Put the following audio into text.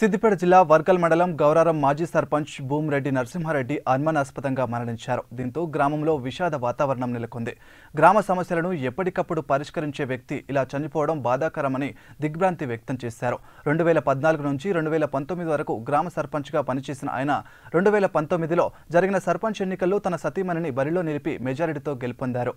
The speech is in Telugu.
సిద్దిపేట జిల్లా వర్కల్ మండలం గౌరారం మాజీ సర్పంచ్ భూమిరెడ్డి నరసింహారెడ్డి అనుమానాస్పదంగా మరణించారు దీంతో గ్రామంలో విషాద వాతావరణం నెలకొంది గ్రామ సమస్యలను ఎప్పటికప్పుడు పరిష్కరించే వ్యక్తి ఇలా చనిపోవడం బాధాకరమని దిగ్భ్రాంతి వ్యక్తం చేశారు రెండు వేల పద్నాలుగు నుంచి రెండు వేల పంతొమ్మిది వరకు గ్రామ సర్పంచ్గా పనిచేసిన ఆయన రెండు వేల పంతొమ్మిదిలో జరిగిన సర్పంచ్ ఎన్నికల్లో తన సతీమణిని బరిలో నిలిపి మెజారిటీతో గెలుపొందారు